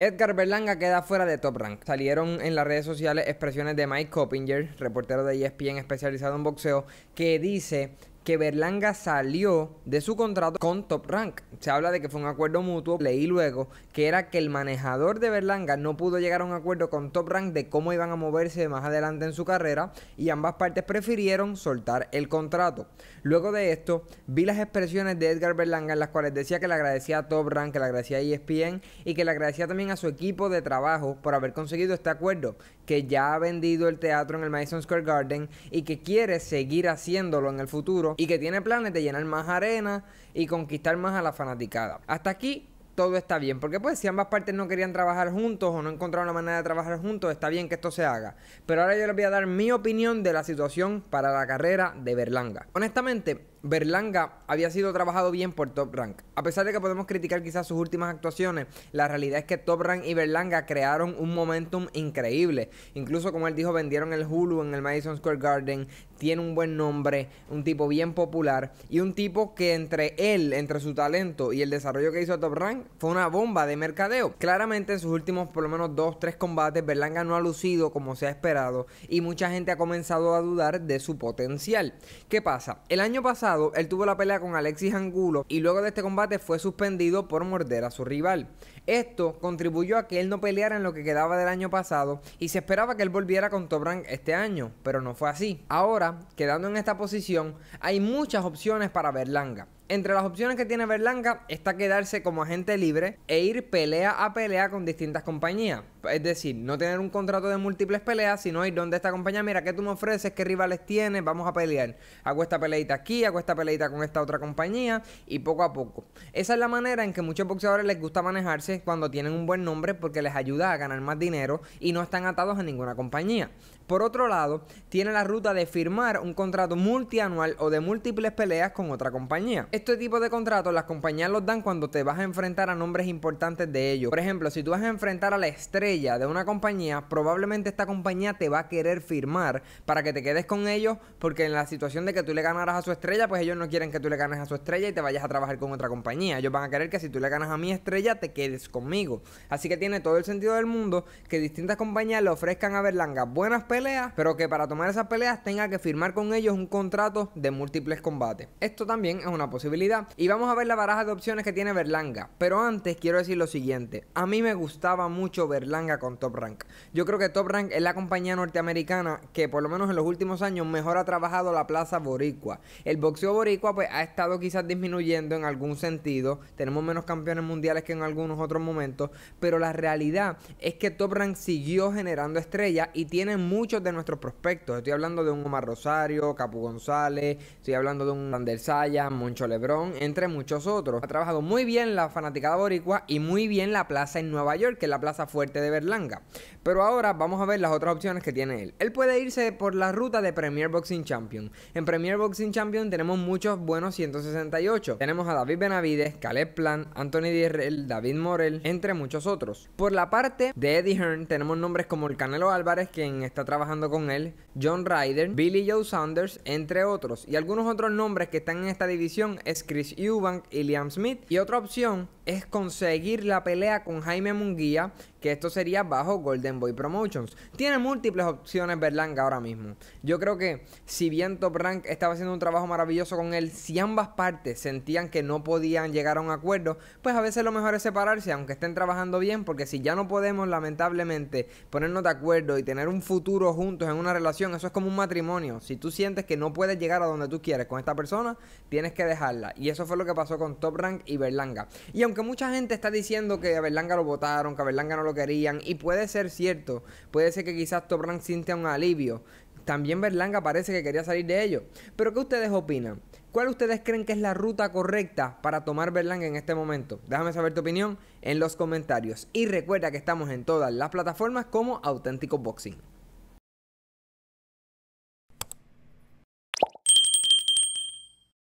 Edgar Berlanga queda fuera de Top Rank. Salieron en las redes sociales expresiones de Mike Coppinger, reportero de ESPN especializado en boxeo, que dice que Berlanga salió de su contrato con Top Rank. Se habla de que fue un acuerdo mutuo. Leí luego que era que el manejador de Berlanga no pudo llegar a un acuerdo con Top Rank de cómo iban a moverse más adelante en su carrera y ambas partes prefirieron soltar el contrato. Luego de esto, vi las expresiones de Edgar Berlanga en las cuales decía que le agradecía a Top Rank, que le agradecía a ESPN y que le agradecía también a su equipo de trabajo por haber conseguido este acuerdo, que ya ha vendido el teatro en el Madison Square Garden y que quiere seguir haciéndolo en el futuro y que tiene planes de llenar más arena y conquistar más a la fanaticada. Hasta aquí todo está bien. Porque pues si ambas partes no querían trabajar juntos o no encontraron la manera de trabajar juntos, está bien que esto se haga. Pero ahora yo les voy a dar mi opinión de la situación para la carrera de Berlanga. Honestamente, Berlanga había sido trabajado bien por Top Rank. A pesar de que podemos criticar quizás sus últimas actuaciones, la realidad es que Top Rank y Berlanga crearon un momentum increíble. Incluso como él dijo, vendieron el Hulu en el Madison Square Garden, tiene un buen nombre, un tipo bien popular y un tipo que entre él, entre su talento y el desarrollo que hizo Top Rank, fue una bomba de mercadeo. Claramente en sus últimos por lo menos 2, 3 combates, Berlanga no ha lucido como se ha esperado y mucha gente ha comenzado a dudar de su potencial. ¿Qué pasa? El año pasado pasado, él tuvo la pelea con Alexis Angulo y luego de este combate fue suspendido por morder a su rival. Esto contribuyó a que él no peleara en lo que quedaba del año pasado y se esperaba que él volviera con Tobran este año, pero no fue así. Ahora, quedando en esta posición, hay muchas opciones para Berlanga. Entre las opciones que tiene Berlanga está quedarse como agente libre e ir pelea a pelea con distintas compañías. Es decir, no tener un contrato de múltiples peleas, sino ir donde esta compañía, mira, ¿qué tú me ofreces? ¿Qué rivales tienes? Vamos a pelear. Hago esta peleita aquí, hago esta peleita con esta otra compañía y poco a poco. Esa es la manera en que muchos boxeadores les gusta manejarse cuando tienen un buen nombre porque les ayuda a ganar más dinero y no están atados a ninguna compañía. Por otro lado, tiene la ruta de firmar un contrato multianual o de múltiples peleas con otra compañía. Este tipo de contratos las compañías los dan cuando te vas a enfrentar a nombres importantes de ellos. Por ejemplo, si tú vas a enfrentar a la estrella de una compañía, probablemente esta compañía te va a querer firmar para que te quedes con ellos, porque en la situación de que tú le ganaras a su estrella, pues ellos no quieren que tú le ganes a su estrella y te vayas a trabajar con otra compañía. Ellos van a querer que si tú le ganas a mi estrella, te quedes conmigo. Así que tiene todo el sentido del mundo que distintas compañías le ofrezcan a berlanga buenas peleas, pero que para tomar esas peleas tenga que firmar con ellos un contrato de múltiples combates. Esto también es una posibilidad y vamos a ver la baraja de opciones que tiene Berlanga. Pero antes quiero decir lo siguiente. A mí me gustaba mucho Berlanga con Top Rank. Yo creo que Top Rank es la compañía norteamericana que por lo menos en los últimos años mejor ha trabajado la plaza boricua. El boxeo boricua pues ha estado quizás disminuyendo en algún sentido. Tenemos menos campeones mundiales que en algunos otros momentos. Pero la realidad es que Top Rank siguió generando estrellas y tiene muchos de nuestros prospectos. Estoy hablando de un Omar Rosario, Capu González, estoy hablando de un Andersaya, Saya, Moncho Lebrón entre muchos otros. Ha trabajado muy bien la fanaticada boricua y muy bien la plaza en Nueva York, que es la plaza fuerte de Berlanga. Pero ahora vamos a ver las otras opciones que tiene él. Él puede irse por la ruta de Premier Boxing Champion. En Premier Boxing Champion tenemos muchos buenos 168. Tenemos a David Benavides, Caleb Plan, Anthony Dierrell, David Morel, entre muchos otros. Por la parte de Eddie Hearn tenemos nombres como el Canelo Álvarez, quien está trabajando con él, John Ryder, Billy Joe Saunders, entre otros. Y algunos otros nombres que están en esta división es Chris Eubank y Smith. Y otra opción es conseguir la pelea con Jaime Munguía, que esto sería bajo Golden Boy Promotions. Tiene múltiples opciones Berlanga ahora mismo. Yo creo que si bien Top Rank estaba haciendo un trabajo maravilloso con él, si ambas partes sentían que no podían llegar a un acuerdo, pues a veces lo mejor es separarse, aunque estén trabajando bien, porque si ya no podemos lamentablemente ponernos de acuerdo y tener un futuro juntos en una relación, eso es como un matrimonio. Si tú sientes que no puedes llegar a donde tú quieres con esta persona, tienes que dejarla. Y eso fue lo que pasó con Top Rank y Berlanga. Y aunque mucha gente está diciendo que a Berlanga lo votaron, que a Berlanga no lo querían, y puede ser cierto, puede ser que quizás Tobran siente un alivio. También Berlanga parece que quería salir de ello. Pero ¿qué ustedes opinan? ¿Cuál ustedes creen que es la ruta correcta para tomar Berlanga en este momento? Déjame saber tu opinión en los comentarios. Y recuerda que estamos en todas las plataformas como Auténtico Boxing.